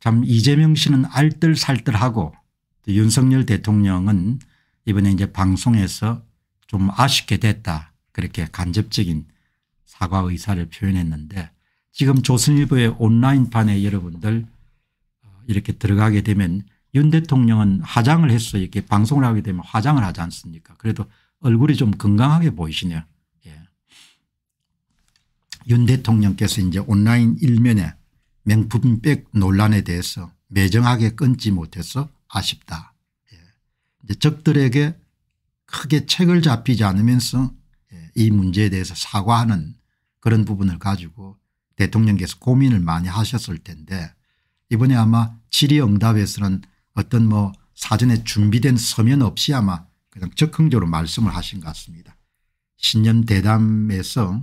참 이재명 씨는 알뜰살뜰하고 윤석열 대통령은 이번에 이제 방송에서 좀 아쉽게 됐다 그렇게 간접적인 사과 의사를 표현했는데 지금 조선일보의 온라인판에 여러분들 이렇게 들어가게 되면 윤 대통령은 화장을 했어요. 이렇게 방송을 하게 되면 화장을 하지 않습니까 그래도 얼굴이 좀 건강하게 보이시네요. 예. 윤 대통령께서 이제 온라인 일면에 명품백 논란에 대해서 매정하게 끊지 못해서 아쉽다. 예. 적들에게 크게 책을 잡히지 않으면서 예. 이 문제에 대해서 사과하는 그런 부분을 가지고 대통령께서 고민을 많이 하셨을 텐데 이번에 아마 질의응답에서는 어떤 뭐 사전에 준비된 서면 없이 아마 그냥 적극적으로 말씀을 하신 것 같습니다. 신년 대담에서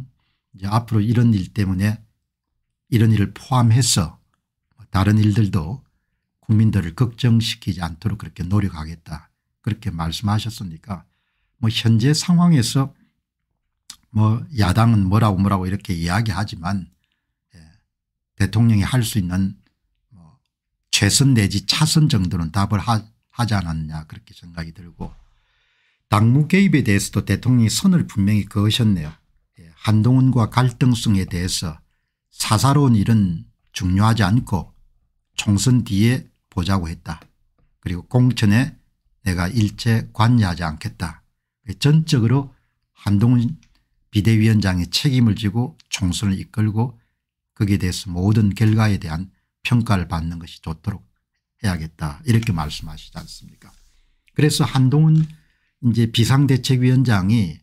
이제 앞으로 이런 일 때문에 이런 일을 포함해서 다른 일들도 국민들을 걱정시키지 않도록 그렇게 노력하겠다 그렇게 말씀하셨으니까 뭐 현재 상황에서 뭐 야당은 뭐라고 뭐라고 이렇게 이야기하지만 예, 대통령이 할 수 있는 뭐 최선 내지 차선 정도는 답을 하, 하지 않았냐 그렇게 생각이 들고 당무 개입에 대해서도 대통령이 선을 분명히 그으셨네요. 예, 한동훈과 갈등성에 대해서 사사로운 일은 중요하지 않고 총선 뒤에 보자고 했다. 그리고 공천에 내가 일체 관여하지 않겠다. 전적으로 한동훈 비대위원장의 책임을 지고 총선을 이끌고 거기에 대해서 모든 결과에 대한 평가를 받는 것이 좋도록 해야겠다 이렇게 말씀하시지 않습니까 그래서 한동훈 이제 비상대책위원장이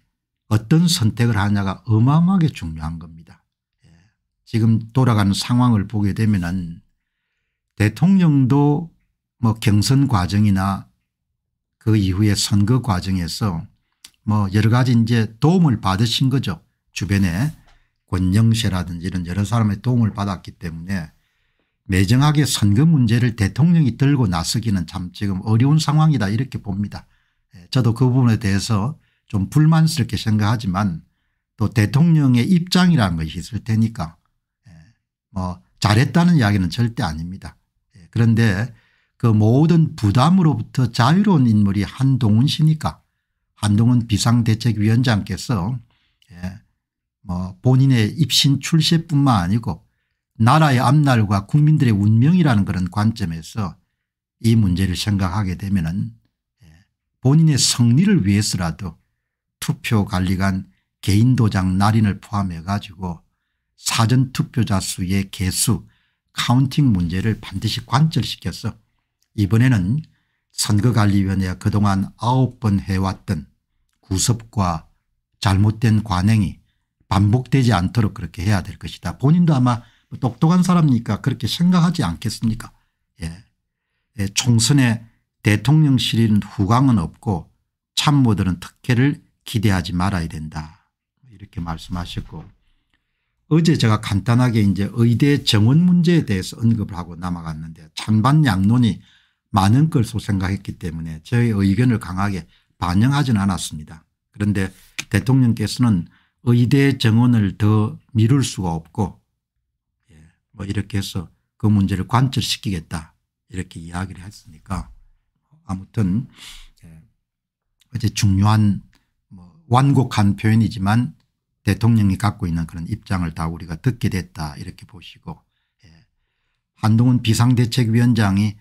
어떤 선택을 하냐가 어마어마하게 중요한 겁니다. 지금 돌아가는 상황을 보게 되면은 대통령도 뭐 경선 과정이나 그 이후에 선거 과정에서 뭐 여러 가지 이제 도움을 받으신 거죠. 주변에 권영세라든지 이런 여러 사람의 도움을 받았기 때문에 매정하게 선거 문제를 대통령이 들고 나서기는 참 지금 어려운 상황이다 이렇게 봅니다. 예, 저도 그 부분에 대해서 좀 불만스럽게 생각하지만 또 대통령의 입장이라는 것이 있을 테니까 뭐 잘했다는 이야기는 절대 아닙니다. 예, 그런데 그 모든 부담으로부터 자유로운 인물이 한동훈 씨니까 한동훈 비상대책위원장께서 예, 뭐 본인의 입신 출세뿐만 아니고 나라의 앞날과 국민들의 운명이라는 그런 관점에서 이 문제를 생각하게 되면 예, 본인의 승리를 위해서라도 투표 관리관 개인 도장 날인을 포함해 가지고 사전투표자 수의 개수 카운팅 문제를 반드시 관철시켜서 이번에는 선거관리위원회가 그동안 9번 해왔던 구섭과 잘못된 관행이 반복되지 않도록 그렇게 해야 될 것이다. 본인도 아마 뭐 똑똑한 사람이니까 그렇게 생각하지 않겠습니까 예. 예. 총선에 대통령실인 후광은 없고 참모들은 특혜를 기대하지 말아야 된다. 이렇게 말씀하셨고 어제 제가 간단하게 이제 의대 정원 문제에 대해서 언급을 하고 남아갔는데 찬반 양론이 많은 것으로 생각했기 때문에 저의 의견을 강하게 반영하지는 않았습니다. 그런데 대통령께서는 의대 정원을 더 미룰 수가 없고 예, 뭐 이렇게 해서 그 문제를 관철시키겠다 이렇게 이야기를 했으니까 아무튼 예, 어제 중요한 뭐 완곡한 표현이지만 대통령이 갖고 있는 그런 입장을 다 우리가 듣게 됐다 이렇게 보시고 예. 한동훈 비상대책위원장이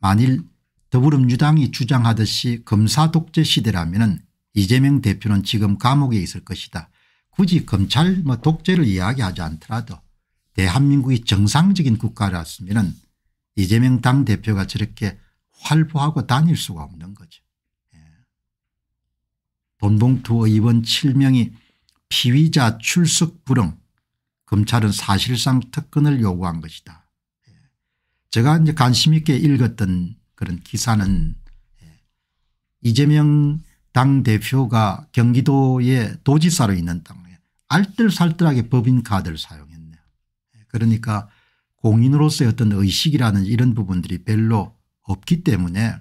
만일 더불어민주당이 주장하듯이 검사 독재 시대라면 이재명 대표는 지금 감옥에 있을 것이다. 굳이 검찰 뭐 독재를 이야기하지 않더라도 대한민국이 정상적인 국가라으면 이재명 당대표가 저렇게 활보하고 다닐 수가 없는 거죠. 예. 돈봉투 의원 7명이 피의자 출석 불응 검찰은 사실상 특권을 요구한 것이다. 예. 제가 이제 관심 있게 읽었던 그런 기사는 예. 이재명 당대표가 경기도의 도지사로 있는 당에 예. 알뜰살뜰하게 법인카드를 사용했네요. 그러니까 공인으로서의 어떤 의식이라든 이런 부분들이 별로 없기 때문에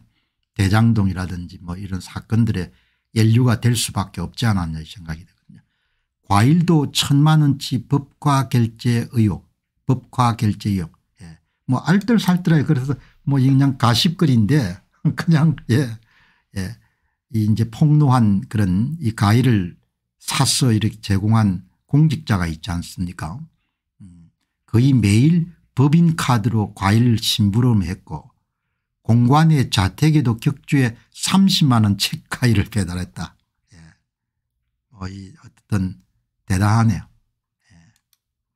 대장동이라든지 뭐 이런 사건들의 연류가 될 수밖에 없지 않았냐 생각이 듭니다. 과일도 천만 원치 법과 결제 의혹 법과 결제 의혹 예. 뭐알뜰살뜰하게 그래서 뭐 그냥 가십거리인데 그냥 예. 예. 이 이제 폭로한 그런 이 과일을 사서 이렇게 제공한 공직자가 있지 않습니까 음. 거의 매일 법인 카드로 과일 심부름했고 공관의 자택에도 격주에 30만 원책 가위를 배달했다. 예. 뭐이 어떤 대단하네요. 예.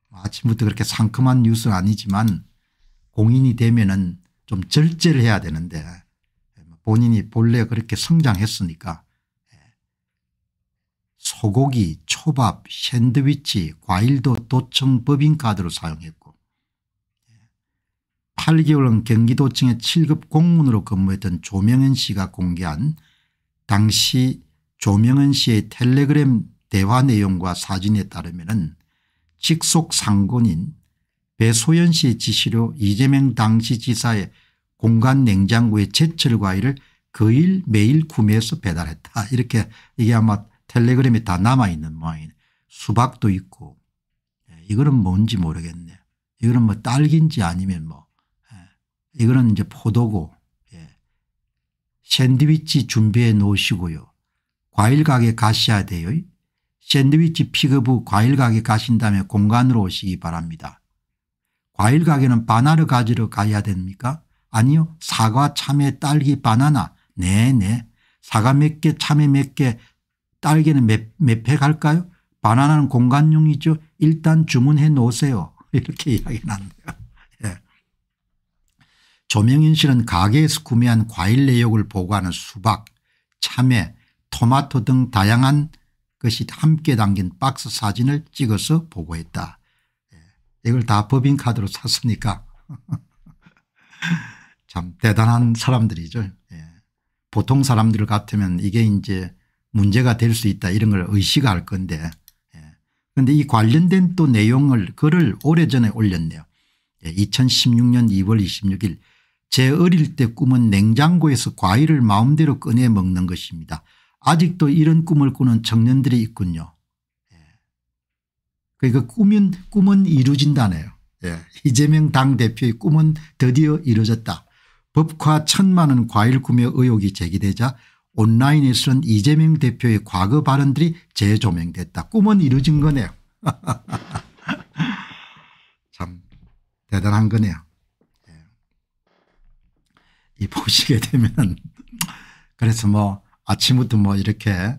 뭐 아침부터 그렇게 상큼한 뉴스는 아니지만 공인이 되면은 좀 절제를 해야 되는데 예, 뭐 본인이 본래 그렇게 성장했으니까 예. 소고기, 초밥, 샌드위치, 과일도 도청 법인카드로 사용했고 8개월은 경기도청의 7급 공문으로 근무했던 조명은 씨가 공개한 당시 조명은 씨의 텔레그램 대화 내용과 사진에 따르면 직속 상권인 배소연 씨의 지시로 이재명 당시 지사의 공간 냉장고에 제철 과일을 거의 매일 구매해서 배달했다. 이렇게 이게 아마 텔레그램에 다 남아있는 모양이네. 수박도 있고 예, 이거는 뭔지 모르겠네. 이거는 뭐 딸기인지 아니면 뭐 예, 이거는 이제 포도고 예. 샌드위치 준비해 놓으시고요. 과일 가게 가셔야 돼요. 샌드위치 픽업후 과일 가게 가신 다음에 공간으로 오시기 바랍니다. 과일 가게는 바나를 가지러 가야 됩니까? 아니요. 사과, 참외, 딸기, 바나나. 네네. 네. 사과 몇 개, 참외 몇 개, 딸기는 몇, 몇팩 갈까요 바나나는 공간용이죠. 일단 주문해 놓으세요. 이렇게 이야기는 하데요 예. 조명인 씨는 가게에서 구매한 과일 내역을 보고하는 수박, 참외, 토마토 등 다양한 것이 함께 담긴 박스 사진을 찍어서 보고했다. 예, 이걸 다 법인카드로 샀으니까 참 대단한 사람들이죠. 예, 보통 사람들 같으면 이게 이제 문제가 될 수 있다 이런 걸 의식할 건데 그런데 예. 이 관련된 또 내용을 글을 오래전에 올렸네요. 2016년 2월 26일 제 어릴 때 꿈은 냉장고에서 과일을 마음대로 꺼내 먹는 것입니다. 아직도 이런 꿈을 꾸는 청년들이 있군요. 예. 그러니까 꿈은, 꿈은 이루진다네요. 예. 이재명 당대표의 꿈은 드디어 이루어졌다. 법화 천만 원 과일 구매 의혹이 제기되자 온라인에서는 이재명 대표의 과거 발언들이 재조명됐다. 꿈은 이루어진 거네요. 참 대단한 거네요. 예. 이 보시게 되면 그래서 뭐 아침부터 뭐 이렇게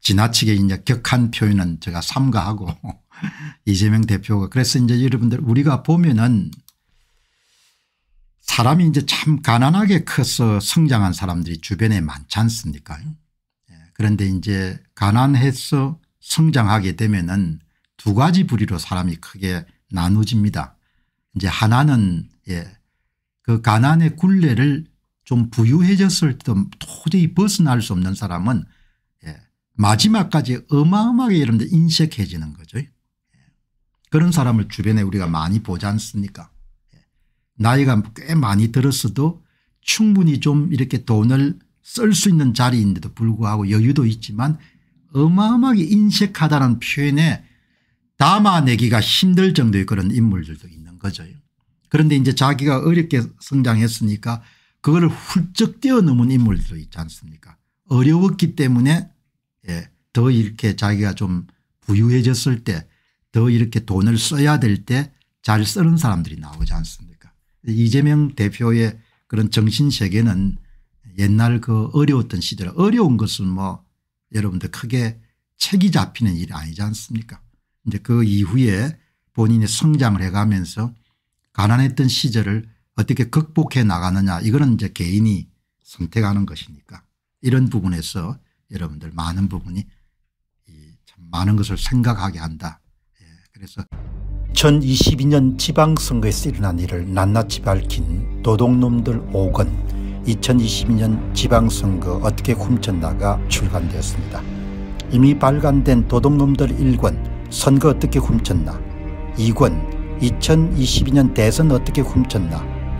지나치게 이제 격한 표현은 제가 삼가하고 이재명 대표가 그래서 이제 여러분들 우리가 보면은 사람이 이제 참 가난하게 커서 성장한 사람들이 주변에 많지 않습니까 예, 그런데 이제 가난해서 성장하게 되면은 두 가지 부리로 사람이 크게 나누집니다. 이제 하나는 예, 그 가난의 굴레를 좀 부유해졌을 때 도저히 도 벗어날 수 없는 사람은 예. 마지막까지 어마어마하게 여러분들 인색해지는 거죠. 예. 그런 사람을 주변에 우리가 많이 보지 않습니까 예. 나이가 꽤 많이 들었어도 충분히 좀 이렇게 돈을 쓸 수 있는 자리인데도 불구하고 여유도 있지만 어마어마하게 인색하다는 표현에 담아내기가 힘들 정도의 그런 인물들도 있는 거죠. 그런데 이제 자기가 어렵게 성장했으니까 그거를 훌쩍 뛰어넘은 인물도 있지 않습니까 어려웠기 때문에 예, 더 이렇게 자기가 좀 부유해졌을 때 더 이렇게 돈을 써야 될 때 잘 쓰는 사람들이 나오지 않습니까 이재명 대표의 그런 정신세계는 옛날 그 어려웠던 시절 어려운 것은 뭐 여러분들 크게 책이 잡히는 일이 아니지 않습니까 이제 그 이후에 본인이 성장을 해가면서 가난했던 시절을 어떻게 극복해 나가느냐 이거는 이제 개인이 선택하는 것이니까 이런 부분에서 여러분들 많은 부분이 참 많은 것을 생각하게 한다. 예, 그래서 2022년 지방선거에서 일어난 일을 낱낱이 밝힌 도둑놈들 5권 2022년 지방선거 어떻게 훔쳤나가 출간되었습니다. 이미 발간된 도둑놈들 1권 선거 어떻게 훔쳤나 2권 2022년 대선 어떻게 훔쳤나